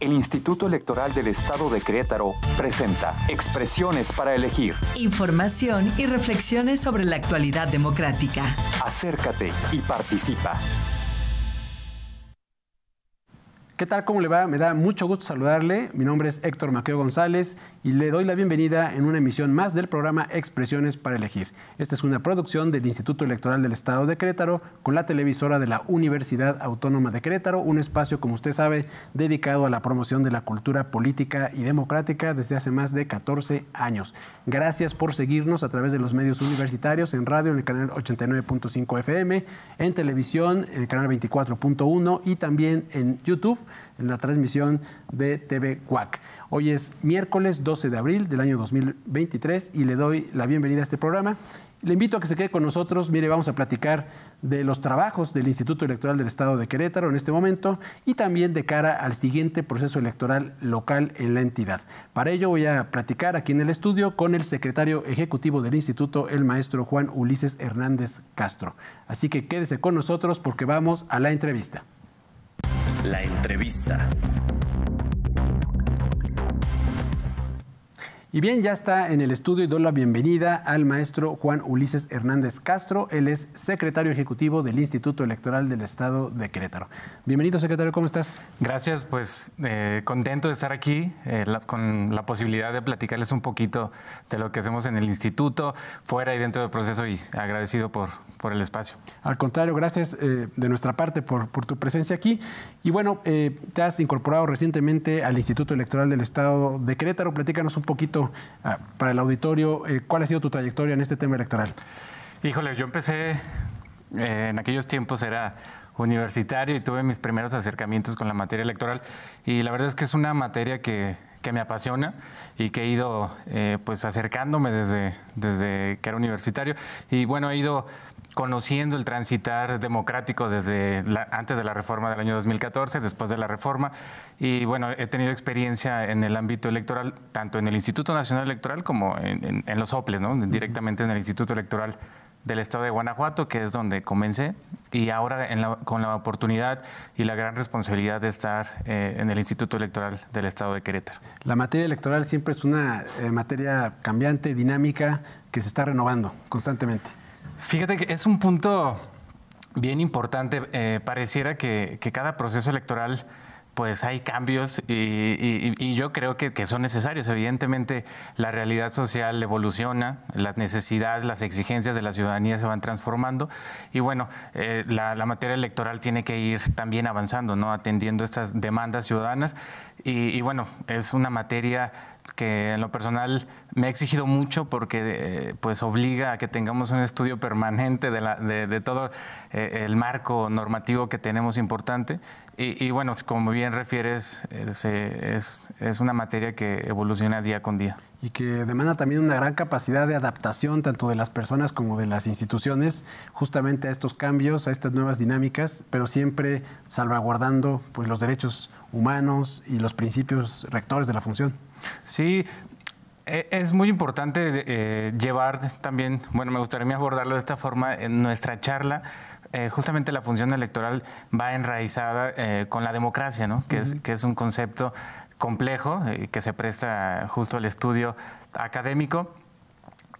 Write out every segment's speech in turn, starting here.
El Instituto Electoral del Estado de Querétaro presenta Expresiones para elegir. Información y reflexiones sobre la actualidad democrática. Acércate y participa. ¿Qué tal? ¿Cómo le va? Me da mucho gusto saludarle. Mi nombre es Héctor Maqueo González y le doy la bienvenida en una emisión más del programa Expresiones para Elegir. Esta es una producción del Instituto Electoral del Estado de Querétaro con la televisora de la Universidad Autónoma de Querétaro, un espacio, como usted sabe, dedicado a la promoción de la cultura política y democrática desde hace más de 14 años. Gracias por seguirnos a través de los medios universitarios en radio en el canal 89.5 FM, en televisión en el canal 24.1 y también en YouTube en la transmisión de TV CUAC. Hoy es miércoles 12 de abril del año 2023 y le doy la bienvenida a este programa. Le invito a que se quede con nosotros. Mire, vamos a platicar de los trabajos del Instituto Electoral del Estado de Querétaro en este momento y también de cara al siguiente proceso electoral local en la entidad. Para ello voy a platicar aquí en el estudio con el secretario ejecutivo del instituto, el maestro Juan Ulises Hernández Castro. Así que quédese con nosotros porque vamos a la entrevista. La entrevista. Y bien, ya está en el estudio y doy la bienvenida al maestro Juan Ulises Hernández Castro. Él es secretario ejecutivo del Instituto Electoral del Estado de Querétaro. Bienvenido, secretario, ¿cómo estás? Gracias, pues eh, contento de estar aquí eh, con la posibilidad de platicarles un poquito de lo que hacemos en el instituto, fuera y dentro del proceso y agradecido por, por el espacio. Al contrario, gracias eh, de nuestra parte por, por, tu presencia aquí. Y bueno, te has incorporado recientemente al Instituto Electoral del Estado de Querétaro. Platícanos un poquito Ah, para el auditorio, eh, ¿cuál ha sido tu trayectoria en este tema electoral? Híjole, yo empecé eh, en aquellos tiempos era universitario y tuve mis primeros acercamientos con la materia electoral y la verdad es que es una materia que, me apasiona y que he ido eh, pues acercándome desde, desde que era universitario y bueno, he ido conociendo el transitar democrático desde antes de la reforma del año 2014, después de la reforma, y bueno, he tenido experiencia en el ámbito electoral, tanto en el Instituto Nacional Electoral como en, los OPLES, directamente en el Instituto Electoral del estado de Guanajuato, que es donde comencé, y ahora con la oportunidad y la gran responsabilidad de estar eh, en el Instituto Electoral del estado de Querétaro. La materia electoral siempre es una eh, materia cambiante, dinámica, que se está renovando constantemente. Fíjate que es un punto bien importante. Eh, pareciera que, cada proceso electoral pues hay cambios y, yo creo que, son necesarios. Evidentemente, la realidad social evoluciona, las necesidades, las exigencias de la ciudadanía se van transformando y bueno, eh, la, materia electoral tiene que ir también avanzando, ¿no? atendiendo estas demandas ciudadanas y, y bueno, es una materia que en lo personal me ha exigido mucho porque eh, pues obliga a que tengamos un estudio permanente de, todo eh, el marco normativo que tenemos importante. Y, bueno, como bien refieres, es, es, es, una materia que evoluciona día con día. Y que demanda también una gran capacidad de adaptación tanto de las personas como de las instituciones justamente a estos cambios, a estas nuevas dinámicas, pero siempre salvaguardando pues, los derechos humanos y los principios rectores de la función. Sí, e, es muy importante eh, llevar también, bueno, me gustaría abordarlo de esta forma en nuestra charla. Eh, justamente la función electoral va enraizada eh, con la democracia, ¿no? que, es, que es un concepto complejo que se presta justo al estudio académico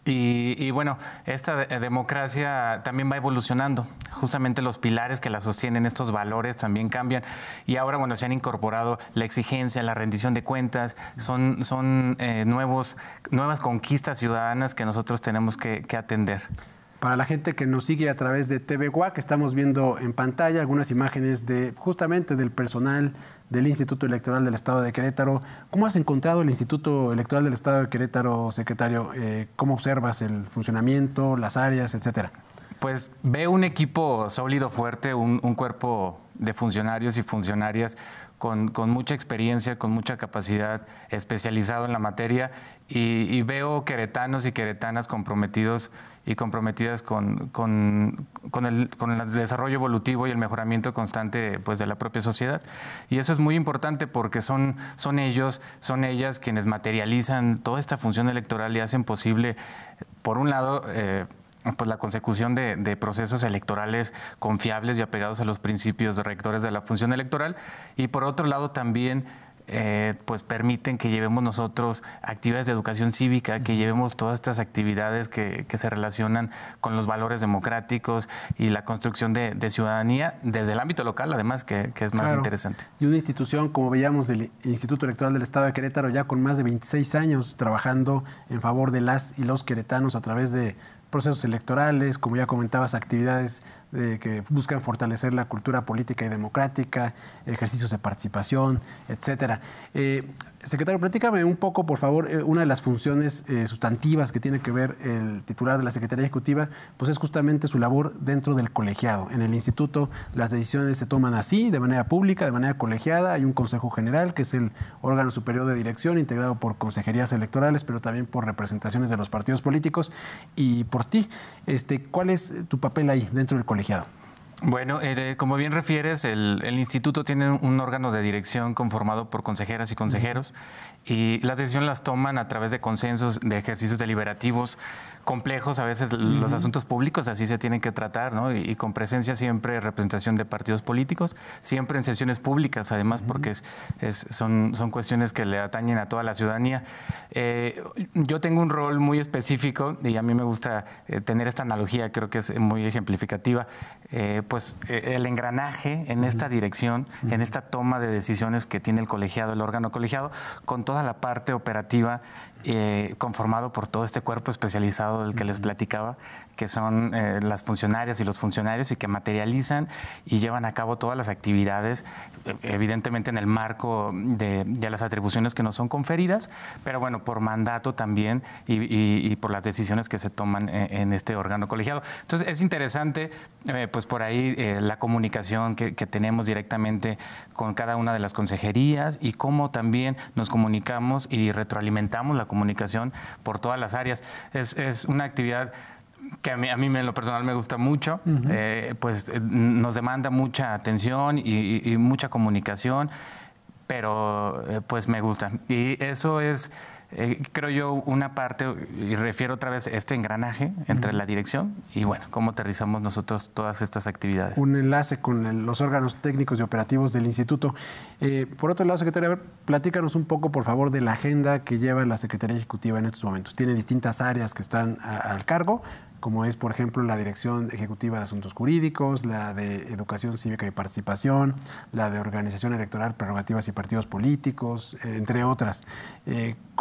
y, bueno, esta eh, democracia también va evolucionando. Justamente los pilares que la sostienen, estos valores también cambian. Y ahora, bueno, se han incorporado la exigencia, la rendición de cuentas. Son, son eh, nuevos, nuevas conquistas ciudadanas que nosotros tenemos que atender. Para la gente que nos sigue a través de TV que estamos viendo en pantalla algunas imágenes de justamente del personal del Instituto Electoral del Estado de Querétaro. ¿Cómo has encontrado el Instituto Electoral del Estado de Querétaro, secretario? Eh, ¿Cómo observas el funcionamiento, las áreas, etcétera? Pues veo un equipo sólido, fuerte, un cuerpo de funcionarios y funcionarias con, mucha experiencia, con mucha capacidad, especializado en la materia y, veo queretanos y queretanas comprometidos y comprometidas con, el, desarrollo evolutivo y el mejoramiento constante pues, de la propia sociedad. Y eso es muy importante porque son, ellos, son ellas quienes materializan toda esta función electoral y hacen posible, por un lado, eh, pues la consecución de, procesos electorales confiables y apegados a los principios rectores de la función electoral y por otro lado también eh, pues permiten que llevemos nosotros actividades de educación cívica, que llevemos todas estas actividades que, se relacionan con los valores democráticos y la construcción de, ciudadanía desde el ámbito local, además, que, es más interesante. Y una institución, como veíamos, del Instituto Electoral del Estado de Querétaro, ya con más de 26 años trabajando en favor de las y los queretanos a través de procesos electorales, como ya comentabas, actividades eh, que buscan fortalecer la cultura política y democrática, ejercicios de participación, etcétera. Eh, secretario, platícame un poco, por favor, eh, una de las funciones sustantivas que tiene que ver el titular de la Secretaría Ejecutiva, pues es justamente su labor dentro del colegiado. En el instituto las decisiones se toman así, de manera pública, de manera colegiada. Hay un Consejo General, que es el órgano superior de dirección, integrado por consejerías electorales, pero también por representaciones de los partidos políticos y por ti. Este, ¿Cuál es tu papel ahí dentro del colegiado? Yeah. Bueno, eh, como bien refieres, el, instituto tiene un órgano de dirección conformado por consejeras y consejeros y las decisiones las toman a través de consensos, de ejercicios deliberativos complejos, a veces los asuntos públicos así se tienen que tratar, ¿no? Y, con presencia siempre representación de partidos políticos, siempre en sesiones públicas, además, porque es, son, son cuestiones que le atañen a toda la ciudadanía. Eh, yo tengo un rol muy específico y a mí me gusta eh, tener esta analogía, creo que es muy ejemplificativa pues eh, el engranaje en esta dirección, en esta toma de decisiones que tiene el colegiado, el órgano colegiado, con toda la parte operativa eh, conformado por todo este cuerpo especializado del que les platicaba, que son eh, las funcionarias y los funcionarios y que materializan y llevan a cabo todas las actividades, eh, evidentemente en el marco de, las atribuciones que nos son conferidas, pero bueno, por mandato también y, por las decisiones que se toman en, este órgano colegiado. Entonces es interesante, pues por ahí la comunicación que, que tenemos directamente con cada una de las consejerías y cómo también nos comunicamos y retroalimentamos la comunicación comunicación por todas las áreas. Es, una actividad que a mí, a mí en lo personal me gusta mucho, eh, pues eh, nos demanda mucha atención y, mucha comunicación, pero eh, pues me gusta. Y eso es eh, creo yo, una parte, y refiero otra vez este engranaje entre la dirección y, bueno, cómo aterrizamos nosotros todas estas actividades. Un enlace con los órganos técnicos y operativos del instituto. Eh, por otro lado, secretaria, platícanos un poco, por favor, de la agenda que lleva la Secretaría Ejecutiva en estos momentos. Tiene distintas áreas que están al cargo, como es, por ejemplo, la Dirección Ejecutiva de Asuntos Jurídicos, la de Educación Cívica y Participación, la de Organización Electoral, Prerrogativas y Partidos Políticos, eh, entre otras.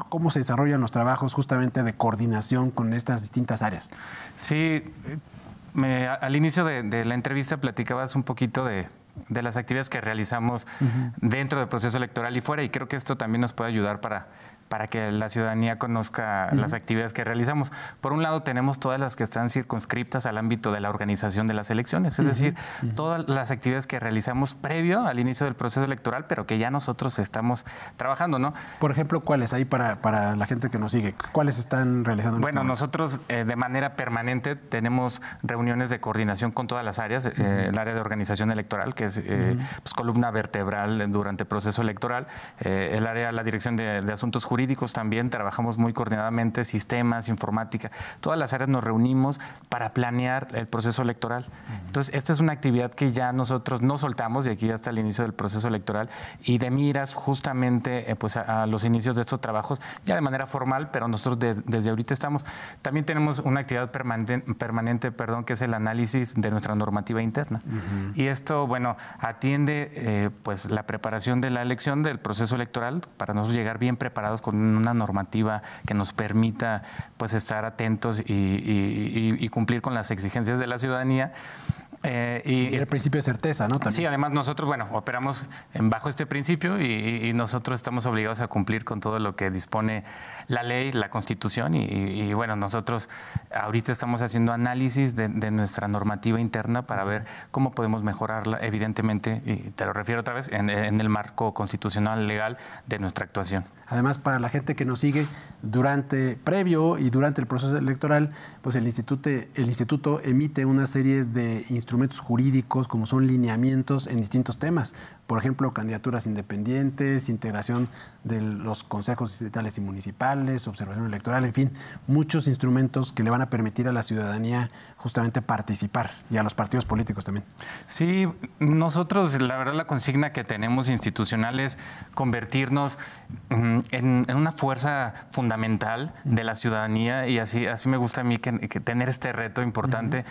¿Cómo cómo se desarrollan los trabajos justamente de coordinación con estas distintas áreas. Sí, al inicio de, la entrevista platicabas un poquito de, las actividades que realizamos dentro del proceso electoral y fuera, y creo que esto también nos puede ayudar para para que la ciudadanía conozca las actividades que realizamos. Por un lado tenemos todas las que están circunscriptas al ámbito de la organización de las elecciones, es decir, todas las actividades que realizamos previo al inicio del proceso electoral, pero que ya nosotros estamos trabajando, ¿no? Por ejemplo, ¿cuáles hay para, la gente que nos sigue? ¿Cuáles están realizando? Este bueno, nosotros eh, de manera permanente tenemos reuniones de coordinación con todas las áreas, eh, el área de organización electoral, que es eh, pues, columna vertebral durante el proceso electoral, el área, de la dirección de, de asuntos jurídicos, también trabajamos muy coordinadamente, sistemas, informática, todas las áreas nos reunimos para planear el proceso electoral. Entonces, esta es una actividad que ya nosotros no soltamos, y aquí ya está el inicio del proceso electoral, y de miras justamente eh, pues a, los inicios de estos trabajos, ya de manera formal, pero nosotros desde ahorita estamos. También tenemos una actividad permanente, permanente perdón, que es el análisis de nuestra normativa interna. Y esto, bueno, atiende eh, pues la preparación de la elección, del proceso electoral, para nosotros llegar bien preparados con una normativa que nos permita pues estar atentos y, cumplir con las exigencias de la ciudadanía. Eh, y, el principio de certeza, ¿no? También. Sí, además nosotros, bueno, operamos bajo este principio y, nosotros estamos obligados a cumplir con todo lo que dispone la ley, la constitución y, bueno, nosotros ahorita estamos haciendo análisis de, nuestra normativa interna para ver cómo podemos mejorarla, evidentemente, y te lo refiero otra vez, en el marco constitucional legal de nuestra actuación. Además, para la gente que nos sigue durante, previo y durante el proceso electoral, pues el instituto, el instituto emite una serie de instrumentos jurídicos como son lineamientos en distintos temas. Por ejemplo, candidaturas independientes, integración de los consejos distritales y municipales, observación electoral, en fin, muchos instrumentos que le van a permitir a la ciudadanía justamente participar y a los partidos políticos también. Sí, nosotros la verdad la consigna que tenemos institucional es convertirnos mm, en, una fuerza fundamental de la ciudadanía y así, así me gusta a mí que, tener este reto importante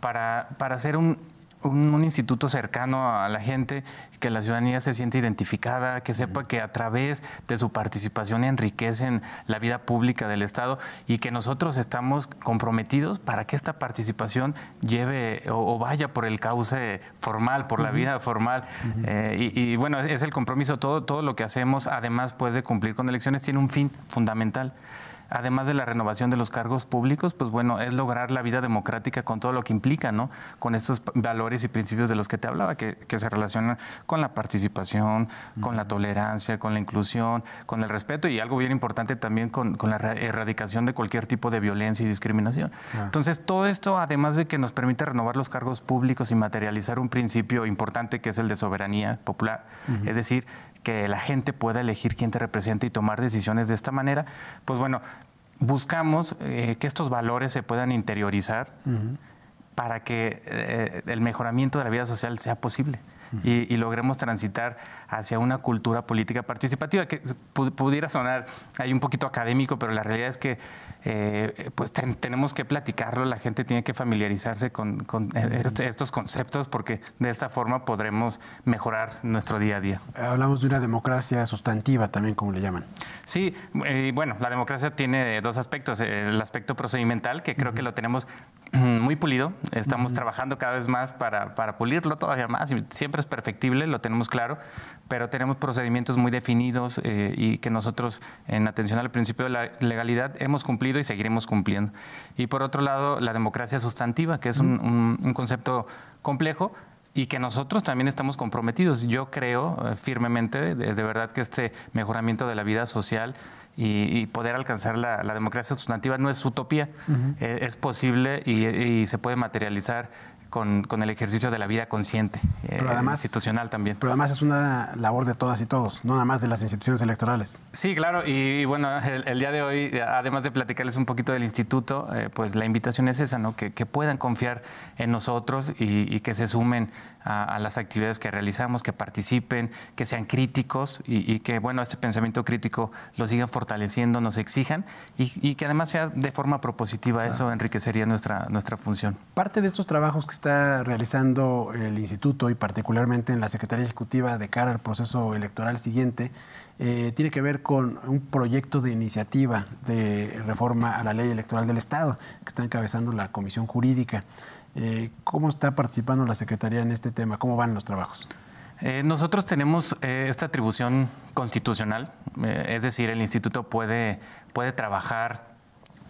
para, para hacer un, un, instituto cercano a la gente, que la ciudadanía se siente identificada, que sepa que a través de su participación enriquecen la vida pública del Estado y que nosotros estamos comprometidos para que esta participación lleve o, vaya por el cauce formal, por la vida formal. Eh, y, y, bueno, es el compromiso, todo, todo lo que hacemos, además pues, de cumplir con elecciones, tiene un fin fundamental además de la renovación de los cargos públicos, pues bueno, es lograr la vida democrática con todo lo que implica, ¿no? Con estos valores y principios de los que te hablaba, que, se relacionan con la participación, con la tolerancia, con la inclusión, con el respeto y algo bien importante también con, la erradicación de cualquier tipo de violencia y discriminación. Ah. Entonces, todo esto, además de que nos permite renovar los cargos públicos y materializar un principio importante que es el de soberanía popular, es decir, que la gente pueda elegir quién te representa y tomar decisiones de esta manera, pues bueno, buscamos eh, que estos valores se puedan interiorizar para que eh, el mejoramiento de la vida social sea posible y, logremos transitar hacia una cultura política participativa que pudiera sonar ahí un poquito académico, pero la realidad es que eh, pues tenemos que platicarlo, la gente tiene que familiarizarse con, este, estos conceptos porque de esta forma podremos mejorar nuestro día a día. Hablamos de una democracia sustantiva también, como le llaman. Sí, eh, bueno, la democracia tiene dos aspectos, el aspecto procedimental, que creo que lo tenemos muy pulido. Estamos trabajando cada vez más para, pulirlo todavía más. Siempre es perfectible, lo tenemos claro, pero tenemos procedimientos muy definidos eh, y que nosotros, en atención al principio de la legalidad, hemos cumplido y seguiremos cumpliendo. Y por otro lado, la democracia sustantiva, que es un concepto complejo, y que nosotros también estamos comprometidos. Yo creo eh, firmemente, de, verdad, que este mejoramiento de la vida social y, poder alcanzar la, democracia sustantiva no es utopía, eh, es, posible y se puede materializar con, el ejercicio de la vida consciente, eh, institucional también. Pero además es una labor de todas y todos, no nada más de las instituciones electorales. Sí, claro, y, bueno, el, día de hoy, además de platicarles un poquito del instituto, eh, pues la invitación es esa, ¿no? Que, que puedan confiar en nosotros y, que se sumen a, las actividades que realizamos, que participen, que sean críticos y, que, bueno, este pensamiento crítico lo sigan fortaleciendo, nos exijan y, que además sea de forma propositiva, eso enriquecería nuestra, nuestra función. Parte de estos trabajos que está realizando el instituto y particularmente en la Secretaría Ejecutiva de cara al proceso electoral siguiente eh, tiene que ver con un proyecto de iniciativa de reforma a la ley electoral del Estado que está encabezando la Comisión Jurídica. Eh, ¿Cómo está participando la Secretaría en este tema? ¿Cómo van los trabajos? Eh, nosotros tenemos esta atribución constitucional, es decir, el instituto puede, puede trabajar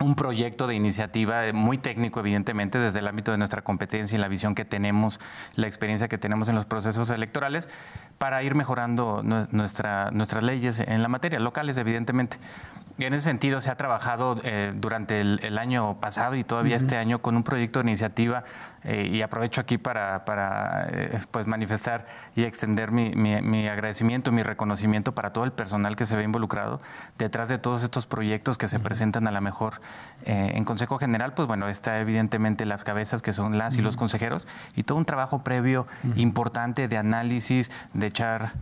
un proyecto de iniciativa eh, muy técnico, evidentemente, desde el ámbito de nuestra competencia y la visión que tenemos, la experiencia que tenemos en los procesos electorales, para ir mejorando nuestra, nuestras leyes en la materia, locales, evidentemente. En ese sentido, se ha trabajado eh, durante el, año pasado y todavía este año con un proyecto de iniciativa eh, y aprovecho aquí para, eh, pues manifestar y extender mi, mi, mi, agradecimiento, mi reconocimiento para todo el personal que se ve involucrado detrás de todos estos proyectos que se presentan a la mejor en Consejo General, pues bueno, está evidentemente las cabezas que son las y los consejeros y todo un trabajo previo importante de análisis, de echar,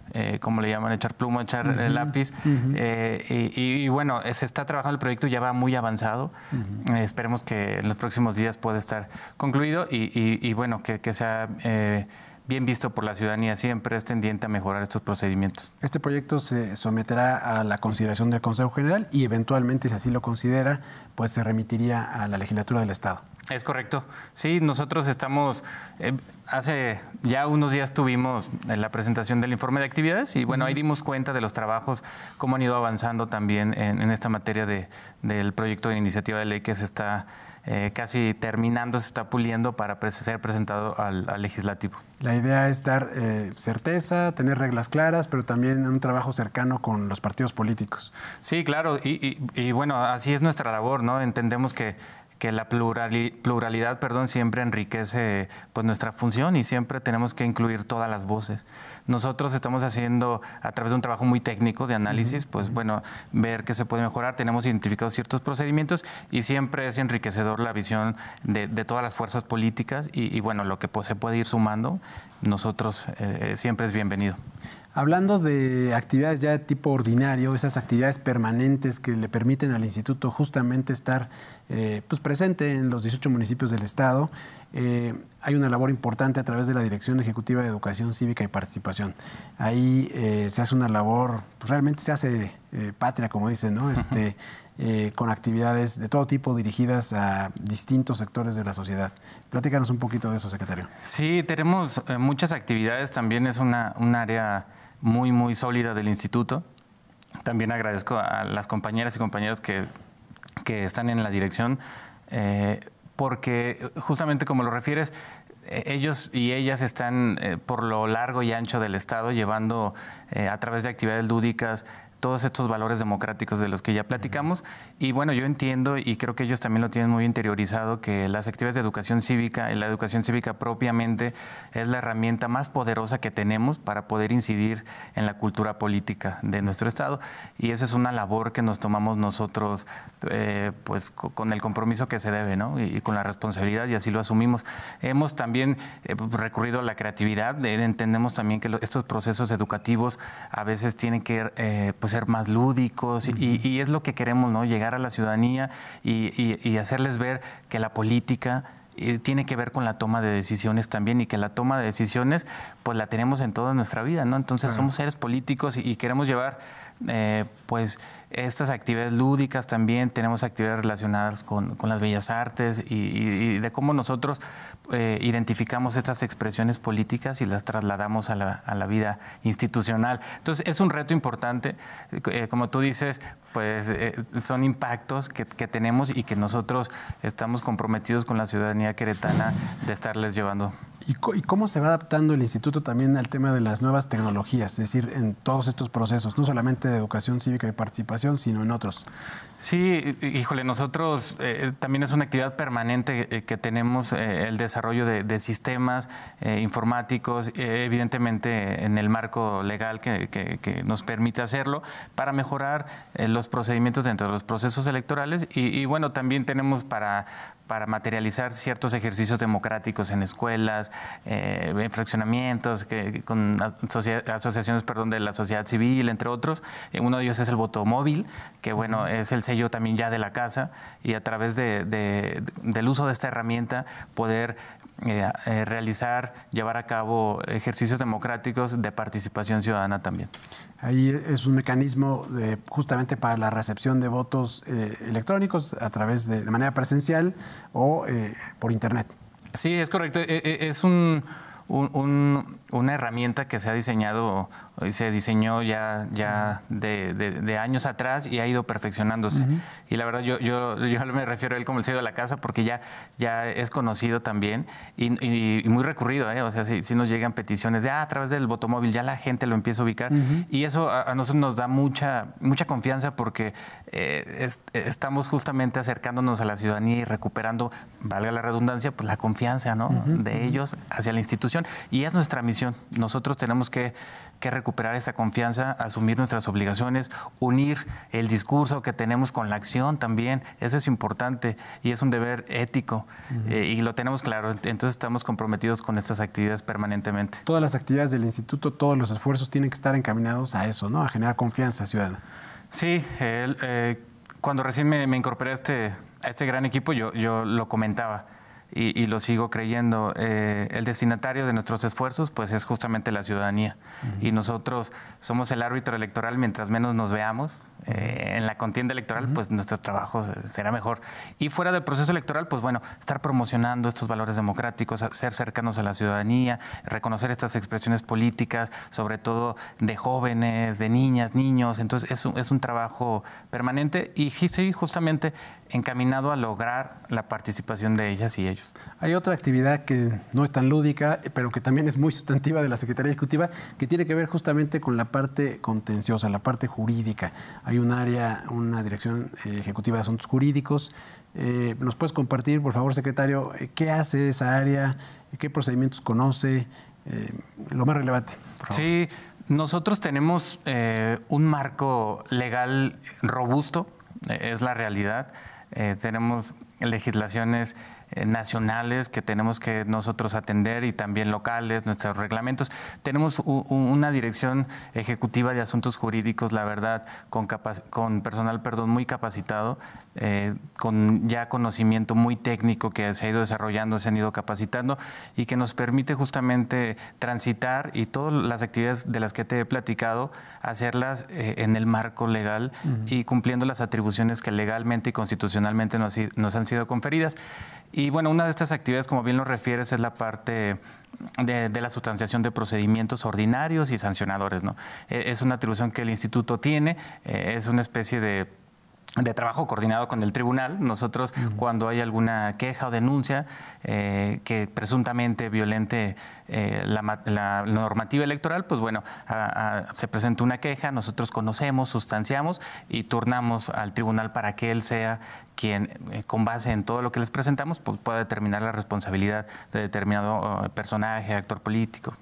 como le llaman? Echar pluma, echar lápiz y bueno, se está trabajando el proyecto, ya va muy avanzado. Eh, esperemos que en los próximos días pueda estar concluido y, bueno, que, que sea eh, bien visto por la ciudadanía siempre, es tendiente a mejorar estos procedimientos. Este proyecto se someterá a la consideración del Consejo General y eventualmente, si así lo considera, pues se remitiría a la legislatura del Estado. Es correcto. Sí, nosotros estamos, eh, hace ya unos días tuvimos eh, la presentación del informe de actividades y bueno, ahí dimos cuenta de los trabajos, cómo han ido avanzando también en, esta materia de, del proyecto de iniciativa de ley que se está eh, casi terminando, se está puliendo para ser presentado al, legislativo. La idea es dar certeza, tener reglas claras, pero también un trabajo cercano con los partidos políticos. Sí, claro, y, y bueno, así es nuestra labor, ¿no? Entendemos que que la pluralidad perdón, siempre enriquece pues, nuestra función y siempre tenemos que incluir todas las voces. Nosotros estamos haciendo, a través de un trabajo muy técnico de análisis, pues bueno, ver qué se puede mejorar, tenemos identificados ciertos procedimientos y siempre es enriquecedor la visión de, todas las fuerzas políticas y, bueno, lo que pues, se puede ir sumando, nosotros eh, eh, siempre es bienvenido. Hablando de actividades ya de tipo ordinario, esas actividades permanentes que le permiten al instituto justamente estar eh, pues presente en los 18 municipios del estado, eh, hay una labor importante a través de la Dirección Ejecutiva de Educación Cívica y Participación. Ahí eh, se hace una labor, pues realmente se hace patria, como dicen, ¿no? Este, con actividades de todo tipo dirigidas a distintos sectores de la sociedad. Platícanos un poquito de eso, secretario. Sí, tenemos muchas actividades, también es una, un área muy, muy sólida del instituto. También agradezco a las compañeras y compañeros que, están en la dirección, eh, porque justamente como lo refieres, e-, ellos y ellas están eh, por lo largo y ancho del Estado llevando eh, a través de actividades lúdicas todos estos valores democráticos de los que ya platicamos. Y bueno, yo entiendo y creo que ellos también lo tienen muy interiorizado que las actividades de educación cívica, la educación cívica propiamente es la herramienta más poderosa que tenemos para poder incidir en la cultura política de nuestro Estado. Y eso es una labor que nos tomamos nosotros eh, pues con el compromiso que se debe ¿no? y, con la responsabilidad y así lo asumimos. Hemos también eh, recurrido a la creatividad, entendemos también que estos procesos educativos a veces tienen que eh, pues, ser más lúdicos y, es lo que queremos, ¿no? Llegar a la ciudadanía y, hacerles ver que la política eh, tiene que ver con la toma de decisiones también y que la toma de decisiones pues la tenemos en toda nuestra vida, ¿no? Entonces somos seres políticos y queremos llevar eh, pues estas actividades lúdicas también, tenemos actividades relacionadas con, las bellas artes y, de cómo nosotros eh, identificamos estas expresiones políticas y las trasladamos a la, a la vida institucional. Entonces es un reto importante, eh, como tú dices, pues son impactos que, que, tenemos y que nosotros estamos comprometidos con la ciudadanía queretana de estarles llevando. ¿Y cómo se va adaptando el instituto también al tema de las nuevas tecnologías? Es decir, en todos estos procesos, no solamente de educación cívica y participación, sino en otros. Sí, híjole, nosotros eh, también es una actividad permanente eh, que tenemos eh, el desarrollo de, sistemas informáticos, evidentemente en el marco legal que, nos permite hacerlo, para mejorar los procedimientos dentro de los procesos electorales. Y, bueno, también tenemos para, materializar ciertos ejercicios democráticos en escuelas, en fraccionamientos, que, con asociaciones perdón, de la sociedad civil, entre otros. Uno de ellos es el voto móvil, que bueno, es el yo también ya de la casa y a través del uso de esta herramienta poder eh, eh, realizar, llevar a cabo ejercicios democráticos de participación ciudadana también. Ahí es un mecanismo de, justamente para la recepción de votos eh, electrónicos a través de, manera presencial o por Internet. Sí, es correcto. E, e, es un una herramienta que se ha diseñado y se diseñó ya, ya de, años atrás y ha ido perfeccionándose. Y la verdad, yo, yo, yo, me refiero a él como el sello de la casa porque ya, ya es conocido también y, muy recurrido. ¿eh? O sea, si, nos llegan peticiones de ah, a través del botomóvil ya la gente lo empieza a ubicar. Y eso a, nosotros nos da mucha, mucha confianza porque eh, estamos justamente acercándonos a la ciudadanía y recuperando, valga la redundancia, pues la confianza ¿no? de ellos hacia la institución. Y es nuestra misión nosotros tenemos que, recuperar esa confianza, asumir nuestras obligaciones, unir el discurso que tenemos con la acción también. Eso es importante y es un deber ético eh, y lo tenemos claro. Entonces estamos comprometidos con estas actividades permanentemente. Todas las actividades del instituto, todos los esfuerzos tienen que estar encaminados a eso, ¿no? A generar confianza ciudadana. Sí, eh, cuando recién me, incorporé a este, este gran equipo, yo lo comentaba y, lo sigo creyendo. Eh, el destinatario de nuestros esfuerzos pues es justamente la ciudadanía y nosotros somos el árbitro electoral mientras menos nos veamos. Eh, en la contienda electoral pues nuestro trabajo será mejor. Y fuera del proceso electoral pues bueno, estar promocionando estos valores democráticos, ser cercanos a la ciudadanía, reconocer estas expresiones políticas, sobre todo de jóvenes, de niñas, niños. Entonces es un, trabajo permanente y sí, justamente encaminado a lograr la participación de ellas y ellos. Hay otra actividad que no es tan lúdica, pero que también es muy sustantiva de la Secretaría Ejecutiva, que tiene que ver justamente con la parte contenciosa, la parte jurídica. Hay un área, una dirección eh, ejecutiva de asuntos jurídicos. Eh, ¿Nos puedes compartir, por favor, secretario, eh, qué hace esa área, qué procedimientos conoce? lo más relevante. Sí, nosotros tenemos un marco legal robusto, es la realidad. tenemos legislaciones eh, nacionales que tenemos que nosotros atender y también locales, nuestros reglamentos. Tenemos una dirección ejecutiva de asuntos jurídicos, la verdad, con, con personal perdón, muy capacitado, eh, con ya conocimiento muy técnico que se ha ido desarrollando, se han ido capacitando y que nos permite justamente transitar y todas las actividades de las que te he platicado, hacerlas eh, en el marco legal y cumpliendo las atribuciones que legalmente y constitucionalmente nos, nos han sido conferidas. Y bueno, una de estas actividades, como bien lo refieres, es la parte de, la sustanciación de procedimientos ordinarios y sancionadores. ¿no? E, es una atribución que el instituto tiene, eh, es una especie de de trabajo coordinado con el tribunal. Nosotros, cuando hay alguna queja o denuncia eh, que presuntamente violente eh, la, normativa electoral, pues bueno, se presenta una queja, nosotros conocemos, sustanciamos y turnamos al tribunal para que él sea quien, eh, con base en todo lo que les presentamos, pues pueda determinar la responsabilidad de determinado personaje, actor político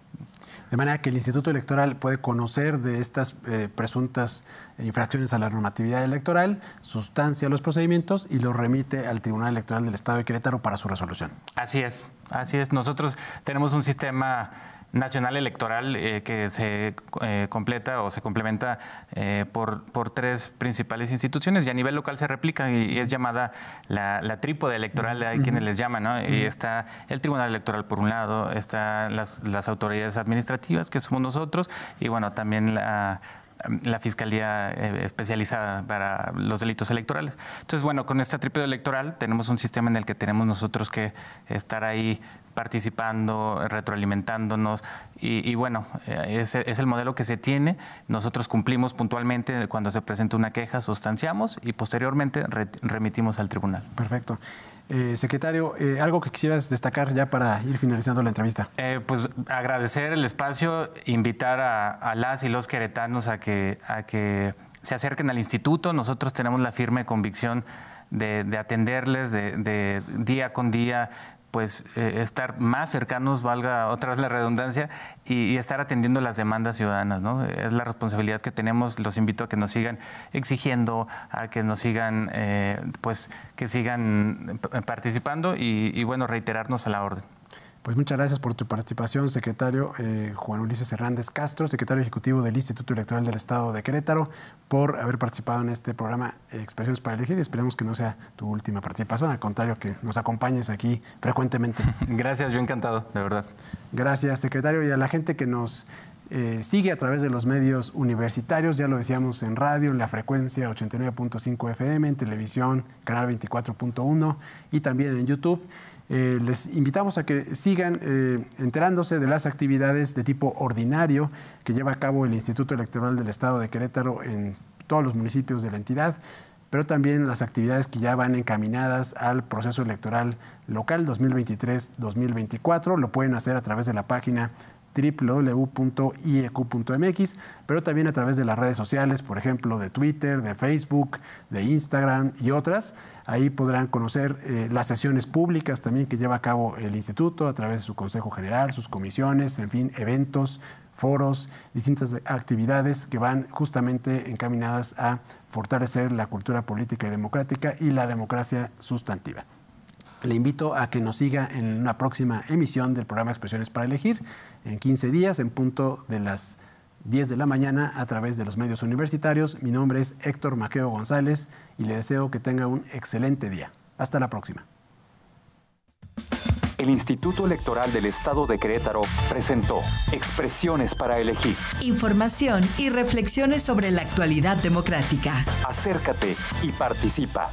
de manera que el Instituto Electoral puede conocer de estas eh, presuntas infracciones a la normatividad electoral, sustancia los procedimientos y los remite al Tribunal Electoral del Estado de Querétaro para su resolución. Así es, así es. Nosotros tenemos un sistema nacional electoral eh, que se eh, completa o se complementa eh, por, por tres principales instituciones y a nivel local se replica y, es llamada la, trípode electoral, hay quienes les llaman, ¿no? Y está el Tribunal Electoral por un lado, están las, las autoridades administrativas que somos nosotros y bueno, también la la Fiscalía eh, Especializada para los Delitos Electorales. Entonces, bueno, con este triple electoral tenemos un sistema en el que tenemos nosotros que estar ahí participando, retroalimentándonos y, y bueno, eh, ese es el modelo que se tiene. Nosotros cumplimos puntualmente cuando se presenta una queja, sustanciamos y posteriormente remitimos al tribunal. Perfecto. Eh, secretario, eh, algo que quisieras destacar ya para ir finalizando la entrevista. Eh, pues agradecer el espacio, invitar a, las y los queretanos a que, a que se acerquen al instituto. Nosotros tenemos la firme convicción de, atenderles de, de, día con día, pues eh, estar más cercanos, valga otra vez la redundancia, y, estar atendiendo las demandas ciudadanas. ¿no? Es la responsabilidad que tenemos. Los invito a que nos sigan exigiendo, a que nos sigan, eh, pues, que sigan eh, participando y, y bueno, reiterarnos a la orden. Pues muchas gracias por tu participación, secretario eh, Juan Ulises Hernández Castro, secretario ejecutivo del Instituto Electoral del Estado de Querétaro, por haber participado en este programa eh, Expresiones para elegir Esperamos esperemos que no sea tu última participación, al contrario, que nos acompañes aquí frecuentemente. Gracias, yo encantado, de verdad. Gracias, secretario, y a la gente que nos eh, sigue a través de los medios universitarios, ya lo decíamos en radio, en la frecuencia 89.5 FM, en televisión, canal 24.1 y también en YouTube. Eh, les invitamos a que sigan eh, enterándose de las actividades de tipo ordinario que lleva a cabo el Instituto Electoral del Estado de Querétaro en todos los municipios de la entidad, pero también las actividades que ya van encaminadas al proceso electoral local 2023-2024. Lo pueden hacer a través de la página www.ieq.mx, e pero también a través de las redes sociales, por ejemplo, de Twitter, de Facebook, de Instagram y otras. Ahí podrán conocer eh, las sesiones públicas también que lleva a cabo el instituto a través de su Consejo General, sus comisiones, en fin, eventos, foros, distintas actividades que van justamente encaminadas a fortalecer la cultura política y democrática y la democracia sustantiva. Le invito a que nos siga en una próxima emisión del programa Expresiones para Elegir, en 15 días, en punto de las 10 de la mañana, a través de los medios universitarios. Mi nombre es Héctor Maqueo González y le deseo que tenga un excelente día. Hasta la próxima. El Instituto Electoral del Estado de Querétaro presentó Expresiones para elegir. Información y reflexiones sobre la actualidad democrática. Acércate y participa.